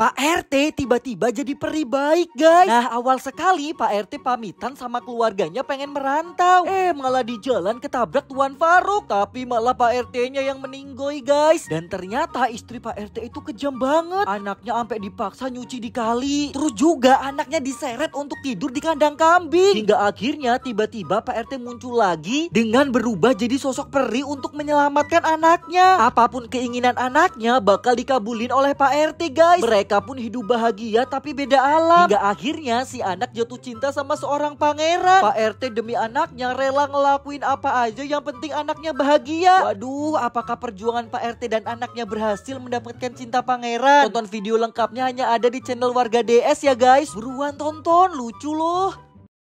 Pak RT tiba-tiba jadi peri baik guys. Nah awal sekali Pak RT pamitan sama keluarganya pengen merantau. Eh malah di jalan ketabrak Tuan Faruk. Tapi malah Pak RT-nya yang meninggoy guys. Dan ternyata istri Pak RT itu kejam banget. Anaknya sampai dipaksa nyuci di kali. Terus juga anaknya diseret untuk tidur di kandang kambing. Hingga akhirnya tiba-tiba Pak RT muncul lagi dengan berubah jadi sosok peri untuk menyelamatkan anaknya. Apapun keinginan anaknya bakal dikabulin oleh Pak RT guys. Mereka mereka pun hidup bahagia tapi beda alam. Hingga akhirnya si anak jatuh cinta sama seorang pangeran. Pak RT demi anaknya rela ngelakuin apa aja yang penting anaknya bahagia. Waduh, apakah perjuangan Pak RT dan anaknya berhasil mendapatkan cinta pangeran? Tonton video lengkapnya hanya ada di channel Warga DS ya guys. Buruan tonton, lucu loh.